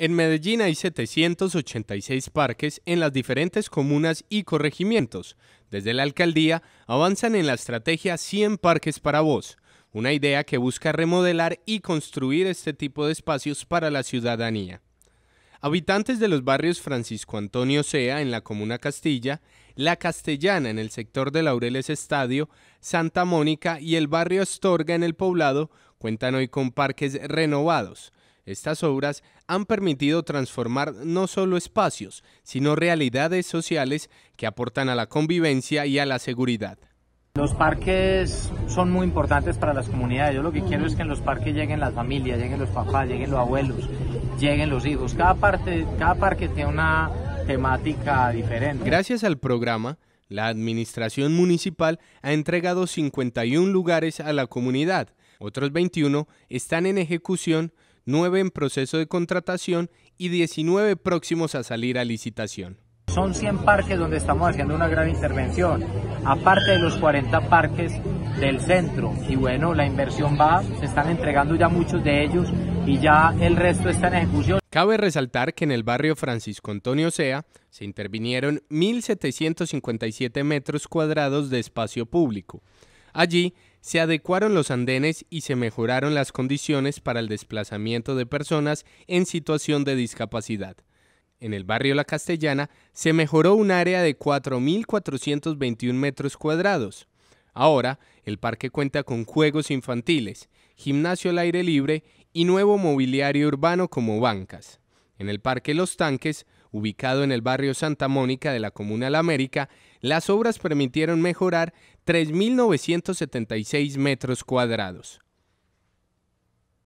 En Medellín hay 786 parques en las diferentes comunas y corregimientos. Desde la alcaldía avanzan en la estrategia 100 parques para vos, una idea que busca remodelar y construir este tipo de espacios para la ciudadanía. Habitantes de los barrios Francisco Antonio Sea en la comuna Castilla, La Castellana en el sector de Laureles Estadio, Santa Mónica y el barrio Astorga en el poblado cuentan hoy con parques renovados estas obras han permitido transformar no solo espacios, sino realidades sociales que aportan a la convivencia y a la seguridad. Los parques son muy importantes para las comunidades. Yo lo que quiero es que en los parques lleguen las familias, lleguen los papás, lleguen los abuelos, lleguen los hijos. Cada, parte, cada parque tiene una temática diferente. Gracias al programa, la administración municipal ha entregado 51 lugares a la comunidad. Otros 21 están en ejecución 9 en proceso de contratación y 19 próximos a salir a licitación. Son 100 parques donde estamos haciendo una gran intervención, aparte de los 40 parques del centro. Y bueno, la inversión va, se están entregando ya muchos de ellos y ya el resto está en ejecución. Cabe resaltar que en el barrio Francisco Antonio Sea se intervinieron 1.757 metros cuadrados de espacio público, Allí se adecuaron los andenes y se mejoraron las condiciones para el desplazamiento de personas en situación de discapacidad. En el barrio La Castellana se mejoró un área de 4.421 metros cuadrados. Ahora, el parque cuenta con juegos infantiles, gimnasio al aire libre y nuevo mobiliario urbano como bancas. En el Parque Los Tanques, ubicado en el barrio Santa Mónica de la Comuna La América, las obras permitieron mejorar 3.976 metros cuadrados.